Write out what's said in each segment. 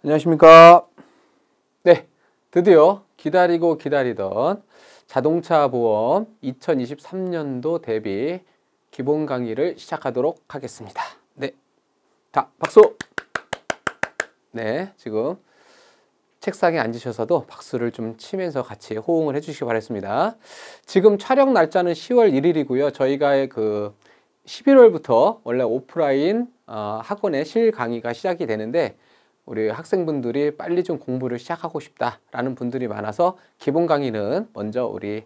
안녕하십니까 네 드디어 기다리고 기다리던 자동차 보험 2023년도 대비 기본 강의를 시작하도록 하겠습니다 네자 박수 네 지금 책상에 앉으셔서도 박수를 좀 치면서 같이 호응을 해주시기 바랬습니다 지금 촬영 날짜는 10월 1일이고요 저희가 그 11월부터 원래 오프라인 어, 학원의 실 강의가 시작이 되는데 우리 학생분들이 빨리 좀 공부를 시작하고 싶다라는 분들이 많아서 기본 강의는 먼저 우리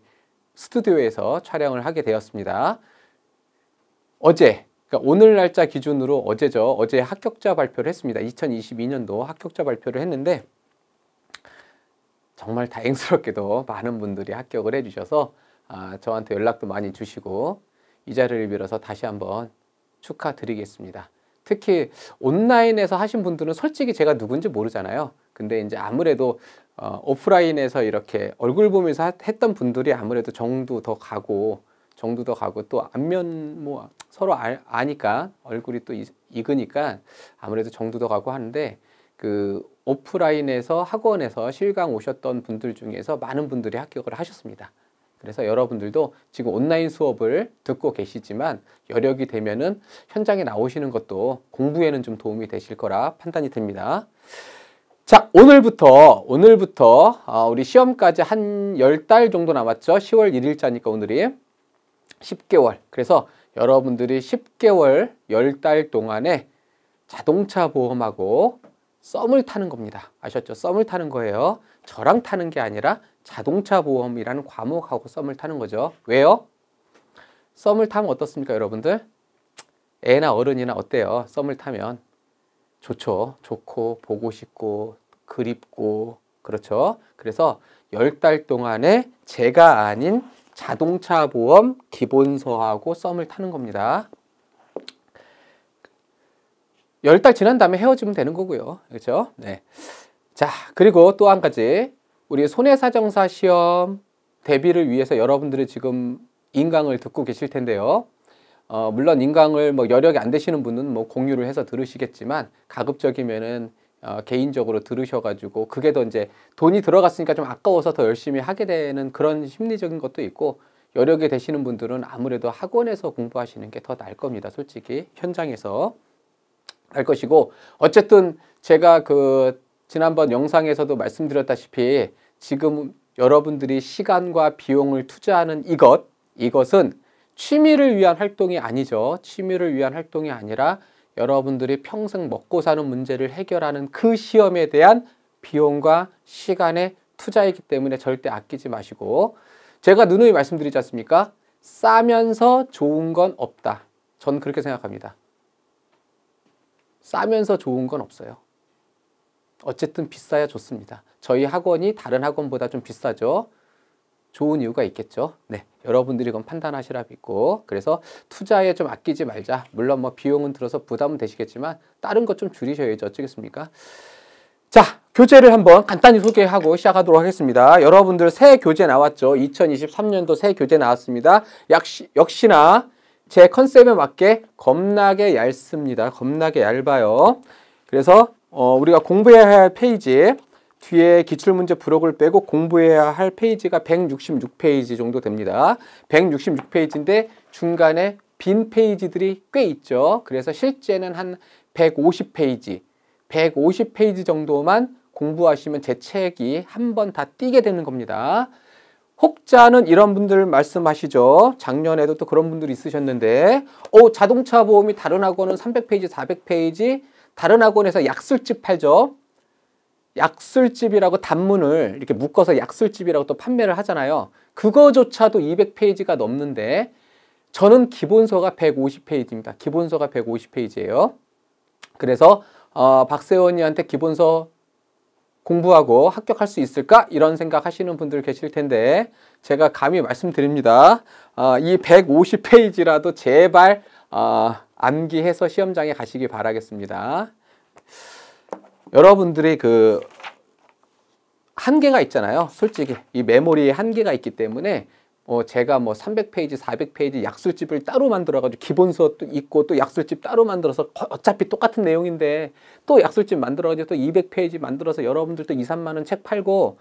스튜디오에서 촬영을 하게 되었습니다. 어제, 그러니까 오늘 날짜 기준으로 어제죠. 어제 합격자 발표를 했습니다. 2022년도 합격자 발표를 했는데 정말 다행스럽게도 많은 분들이 합격을 해주셔서 아, 저한테 연락도 많이 주시고 이 자리를 빌어서 다시 한번 축하드리겠습니다. 특히 온라인에서 하신 분들은 솔직히 제가 누군지 모르잖아요. 근데 이제 아무래도 어, 오프라인에서 이렇게 얼굴 보면서 하, 했던 분들이 아무래도 정도 더 가고 정도 더 가고 또 안면 뭐 서로 알, 아니까 얼굴이 또 익으니까 아무래도 정도 더 가고 하는데 그 오프라인에서 학원에서 실강 오셨던 분들 중에서 많은 분들이 합격을 하셨습니다. 그래서 여러분들도 지금 온라인 수업을 듣고 계시지만 여력이 되면은 현장에 나오시는 것도 공부에는 좀 도움이 되실 거라 판단이 됩니다. 자, 오늘부터, 오늘부터, 아, 우리 시험까지 한 열 달 정도 남았죠? 10월 1일자니까 오늘이 10개월. 그래서 여러분들이 10개월, 열 달 동안에 자동차 보험하고 썸을 타는 겁니다. 아셨죠? 썸을 타는 거예요. 저랑 타는 게 아니라 자동차 보험이라는 과목하고 썸을 타는 거죠. 왜요? 썸을 타면 어떻습니까, 여러분들? 애나 어른이나 어때요? 썸을 타면 좋죠. 좋고 보고 싶고 그립고 그렇죠. 그래서 10달 동안에 제가 아닌 자동차 보험 기본서하고 썸을 타는 겁니다. 10달 지난 다음에 헤어지면 되는 거고요. 그렇죠? 네. 자, 그리고 또 한 가지 우리 손해사정사 시험 대비를 위해서 여러분들이 지금 인강을 듣고 계실 텐데요. 어, 물론 인강을 뭐 여력이 안 되시는 분은 뭐 공유를 해서 들으시겠지만 가급적이면은 어, 개인적으로 들으셔가지고 그게 더 이제 돈이 들어갔으니까 좀 아까워서 더 열심히 하게 되는 그런 심리적인 것도 있고 여력이 되시는 분들은 아무래도 학원에서 공부하시는 게 더 나을 겁니다. 솔직히 현장에서 할 것이고 어쨌든 제가 그 지난번 영상에서도 말씀드렸다시피 지금 여러분들이 시간과 비용을 투자하는 이것, 이것은 취미를 위한 활동이 아니죠. 취미를 위한 활동이 아니라 여러분들이 평생 먹고 사는 문제를 해결하는 그 시험에 대한 비용과 시간의 투자이기 때문에 절대 아끼지 마시고 제가 누누이 말씀드리지 않습니까? 싸면서 좋은 건 없다. 전 그렇게 생각합니다. 싸면서 좋은 건 없어요. 어쨌든 비싸야 좋습니다. 저희 학원이 다른 학원보다 좀 비싸죠. 좋은 이유가 있겠죠. 네, 여러분들이 그건 판단하시라 믿고 그래서 투자에 좀 아끼지 말자. 물론 뭐 비용은 들어서 부담은 되시겠지만 다른 것 좀 줄이셔야죠. 어쩌겠습니까? 자, 교재를 한번 간단히 소개하고 시작하도록 하겠습니다. 여러분들 새 교재 나왔죠. 2023년도 새 교재 나왔습니다. 역시, 역시나 제 컨셉에 맞게 겁나게 얇습니다. 겁나게 얇아요. 그래서 어, 우리가 공부해야 할 페이지 뒤에 기출문제 부록을 빼고 공부해야 할 페이지가 166페이지 정도 됩니다. 166페이지인데 중간에 빈 페이지들이 꽤 있죠. 그래서 실제는 한 150페이지, 150페이지 정도만 공부하시면 제 책이 한 번 다띄게 되는 겁니다. 혹자는 이런 분들 말씀하시죠. 작년에도 또 그런 분들이 있으셨는데 어, 자동차 보험이 다른 학원은 300페이지, 400페이지, 다른 학원에서 약술집 팔죠. 약술집이라고 단문을 이렇게 묶어서 약술집이라고 또 판매를 하잖아요. 그거조차도 200페이지가 넘는데 저는 기본서가 150페이지입니다. 기본서가 150페이지예요. 그래서 어, 박세원이한테 기본서 공부하고 합격할 수 있을까? 이런 생각 하시는 분들 계실 텐데 제가 감히 말씀드립니다. 어, 이 150페이지라도 제발 어, 암기해서 시험장에 가시기 바라겠습니다. 여러분들의 그 한계가 있잖아요. 솔직히 이 메모리에 한계가 있기 때문에 어 제가 뭐 300페이지, 400페이지 약술집을 따로 만들어가지고 기본 서도 있고 또 약술집 따로 만들어서 어차피 똑같은 내용인데 또 약술집 만들어가지고 또 200페이지 만들어서 여러분들도 2, 3만 원 책 팔고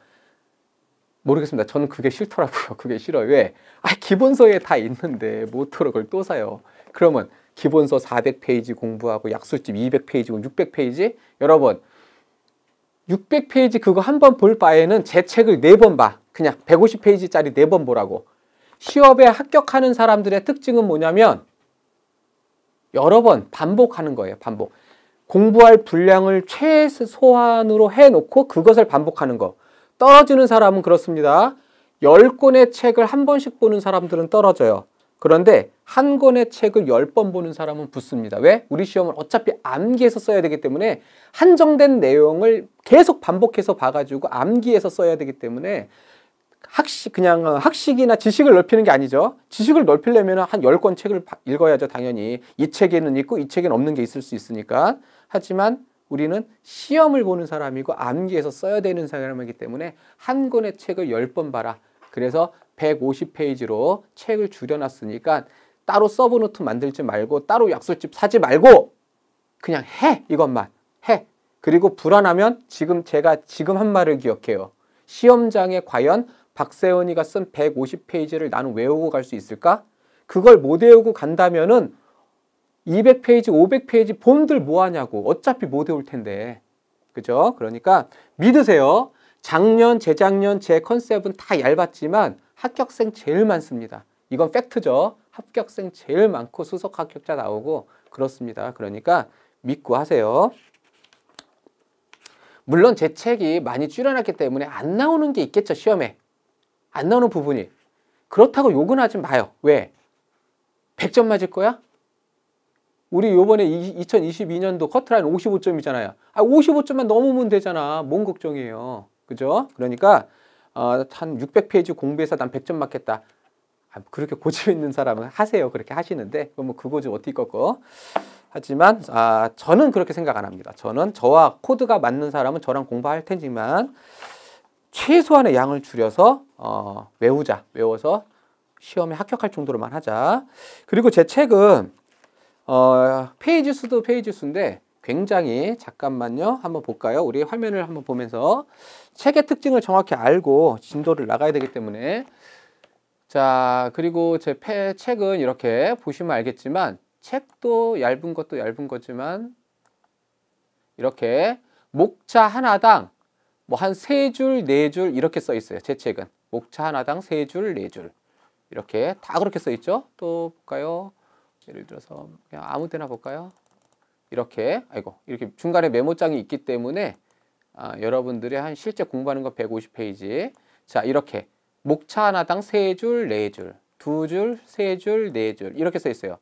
모르겠습니다. 저는 그게 싫더라고요. 그게 싫어요. 왜? 아, 기본서에 다 있는데 모토로 그걸 또 사요. 그러면 기본서 400페이지 공부하고 약술집 200페이지, 600페이지 여러 분 600페이지 그거 한 번 볼 바에는 제 책을 네 번 봐. 그냥 150페이지짜리 네 번 보라고. 시험에 합격하는 사람들의 특징은 뭐냐면 여러 번 반복하는 거예요. 반복. 공부할 분량을 최소한으로 해놓고 그것을 반복하는 거. 떨어지는 사람은 그렇습니다. 1 0권의 책을 한 번씩 보는 사람들은 떨어져요. 그런데 한 권의 책을 열 번 보는 사람은 붙습니다. 왜? 우리 시험을 어차피 암기해서 써야 되기 때문에 한정된 내용을 계속 반복해서 봐가지고 암기해서 써야 되기 때문에 학식 그냥 학식이나 지식을 넓히는 게 아니죠. 지식을 넓히려면 한 열 권 책을 읽어야죠, 당연히. 이 책에는 있고 이 책에는 없는 게 있을 수 있으니까. 하지만 우리는 시험을 보는 사람이고 암기해서 써야 되는 사람이기 때문에 한 권의 책을 열 번 봐라. 그래서 150페이지로 책을 줄여놨으니까 따로 서브노트 만들지 말고 따로 약술집 사지 말고 그냥 해 이것만 해 그리고 불안하면 지금 제가 지금 한 말을 기억해요 시험장에 과연 박세원이가 쓴 150페이지를 나는 외우고 갈 수 있을까? 그걸 못 외우고 간다면은 200페이지, 500페이지 본들 뭐 하냐고. 어차피 못 외울 텐데. 그죠? 그러니까 믿으세요. 작년, 재작년 제 컨셉은 다 얇았지만 합격생 제일 많습니다. 이건 팩트죠. 합격생 제일 많고 수석 합격자 나오고 그렇습니다. 그러니까 믿고 하세요. 물론 제 책이 많이 줄여놨기 때문에 안 나오는 게 있겠죠, 시험에. 안 나오는 부분이. 그렇다고 욕은 하지 마요. 왜? 100점 맞을 거야? 우리 요번에 2022년도 커트라인 55점이잖아요. 아, 55점만 넘으면 되잖아. 뭔 걱정이에요. 그죠? 그러니까 어, 한 600페이지 공부해서 난 100점 맞겠다. 아, 그렇게 고집 있는 사람은 하세요. 그렇게 하시는데 그럼 뭐 그거집 어떻게 꺾어? 하지만 아, 저는 그렇게 생각 안 합니다. 저는 저와 코드가 맞는 사람은 저랑 공부할 테지만 최소한의 양을 줄여서 어, 외우자. 외워서 시험에 합격할 정도로만 하자. 그리고 제 책은 어, 페이지 수도 페이지 수인데 굉장히 잠깐만요. 한번 볼까요? 우리 화면을 한번 보면서 책의 특징을 정확히 알고 진도를 나가야 되기 때문에 자 그리고 제 책은 이렇게 보시면 알겠지만 책도 얇은 것도 얇은 거지만 이렇게 목차 하나당 뭐 한 세 줄 네줄 네 이렇게 써 있어요 제 책은 목차 하나당 세 줄 네줄 네 이렇게 다 그렇게 써 있죠 또 볼까요 예를 들어서 그냥 아무 데나 볼까요 이렇게 아이고 이렇게 중간에 메모장이 있기 때문에 아, 여러분들이한 실제 공부하는 거 150페이지 자 이렇게 목차 하나당 세 줄 네 줄 두 줄 세 줄 네줄 네 네 이렇게 써 있어요.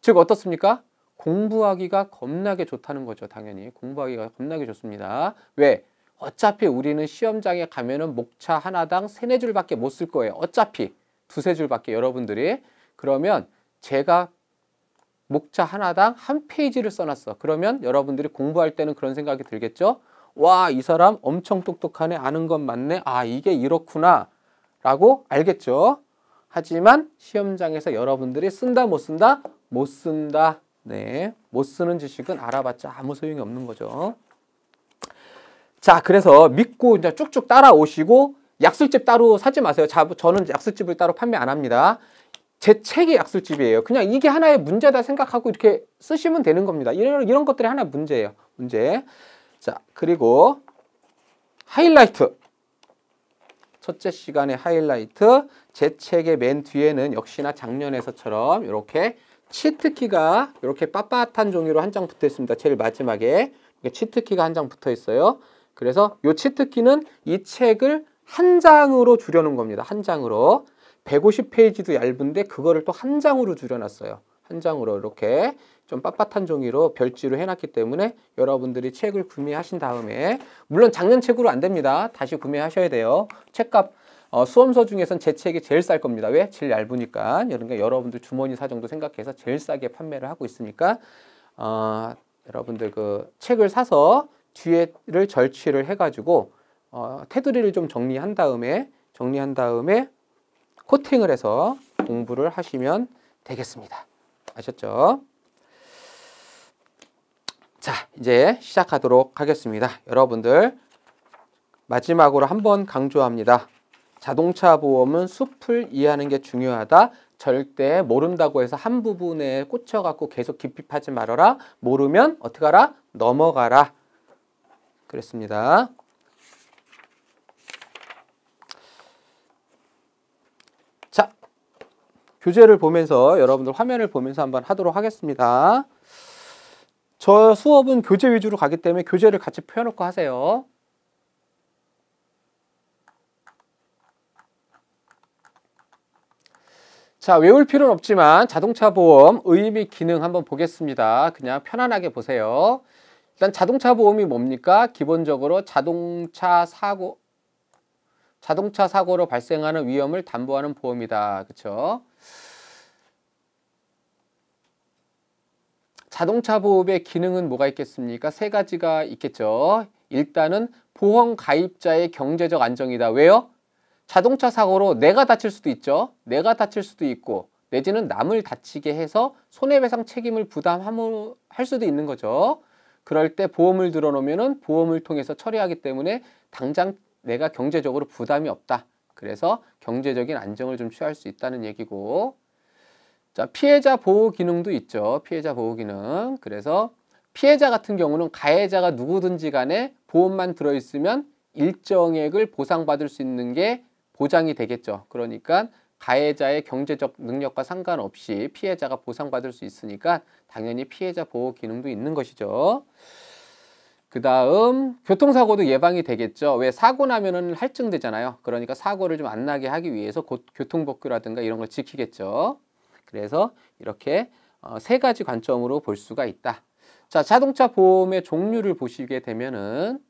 즉 어떻습니까? 공부하기가 겁나게 좋다는 거죠. 당연히 공부하기가 겁나게 좋습니다. 왜? 어차피 우리는 시험장에 가면은 목차 하나당 세네 줄밖에 못 쓸 거예요. 어차피 두세 줄밖에 여러분들이 그러면 제가 목차 하나당 한 페이지를 써놨어. 그러면 여러분들이 공부할 때는 그런 생각이 들겠죠? 와, 이 사람 엄청 똑똑하네. 아는 건 맞네. 아, 이게 이렇구나. 라고 알겠죠. 하지만 시험장에서 여러분들이 쓴다 못 쓴다 못 쓴다 네, 못 쓰는 지식은 알아봤자 아무 소용이 없는 거죠. 자, 그래서 믿고 이제 쭉쭉 따라오시고 약술집 따로 사지 마세요. 자, 저는 약술집을 따로 판매 안 합니다. 제 책이 약술집이에요. 그냥 이게 하나의 문제다 생각하고 이렇게 쓰시면 되는 겁니다. 이런, 이런 것들이 하나의 문제예요. 문제. 자, 그리고 하이라이트. 첫째 시간의 하이라이트 제 책의 맨 뒤에는 역시나 작년에서처럼 이렇게 치트키가 이렇게 빳빳한 종이로 한 장 붙어 있습니다. 제일 마지막에 치트키가 한 장 붙어 있어요. 그래서 이 치트키는 이 책을 한 장으로 줄여놓은 겁니다. 한 장으로. 150페이지도 얇은데 그거를 또 한 장으로 줄여놨어요. 한 장으로 이렇게 좀 빳빳한 종이로 별지로 해놨기 때문에 여러분들이 책을 구매하신 다음에 물론 작년 책으로 안 됩니다. 다시 구매하셔야 돼요. 책값 어, 수험서 중에선 제 책이 제일 쌀 겁니다. 왜? 제일 얇으니까. 그러니 여러분들 주머니 사정도 생각해서 제일 싸게 판매를 하고 있으니까 어, 여러분들 그 책을 사서 뒤에를 절취를 해가지고 어, 테두리를 좀 정리한 다음에 정리한 다음에 코팅을 해서 공부를 하시면 되겠습니다. 아셨죠? 자, 이제 시작하도록 하겠습니다. 여러분들 마지막으로 한번 강조합니다. 자동차 보험은 숲을 이해하는 게 중요하다. 절대 모른다고 해서 한 부분에 꽂혀갖고 계속 깊이 파지 말아라. 모르면 어떻게 하라? 넘어가라. 그랬습니다. 자, 교재를 보면서 여러분들 화면을 보면서 한번 하도록 하겠습니다. 저 수업은 교재 위주로 가기 때문에 교재를 같이 펴놓고 하세요. 자, 외울 필요는 없지만 자동차 보험 의미 기능 한번 보겠습니다. 그냥 편안하게 보세요. 일단 자동차 보험이 뭡니까? 기본적으로 자동차 사고 자동차 사고로 발생하는 위험을 담보하는 보험이다. 그렇죠? 자동차 보험의 기능은 뭐가 있겠습니까? 세 가지가 있겠죠. 일단은 보험 가입자의 경제적 안정이다. 왜요? 자동차 사고로 내가 다칠 수도 있죠. 내가 다칠 수도 있고 내지는 남을 다치게 해서 손해배상 책임을 부담할 수도 있는 거죠. 그럴 때 보험을 들어놓으면 보험을 통해서 처리하기 때문에 당장 내가 경제적으로 부담이 없다. 그래서 경제적인 안정을 좀 취할 수 있다는 얘기고 자, 피해자 보호 기능도 있죠. 피해자 보호 기능. 그래서 피해자 같은 경우는 가해자가 누구든지 간에 보험만 들어있으면 일정액을 보상받을 수 있는 게 보장이 되겠죠. 그러니까 가해자의 경제적 능력과 상관없이 피해자가 보상받을 수 있으니까 당연히 피해자 보호 기능도 있는 것이죠. 그 다음 교통사고도 예방이 되겠죠. 왜 사고 나면은 할증되잖아요. 그러니까 사고를 좀 안 나게 하기 위해서 교통법규라든가 이런 걸 지키겠죠. 그래서 이렇게 어, 세 가지 관점으로 볼 수가 있다. 자, 자동차 보험의 종류를 보시게 되면은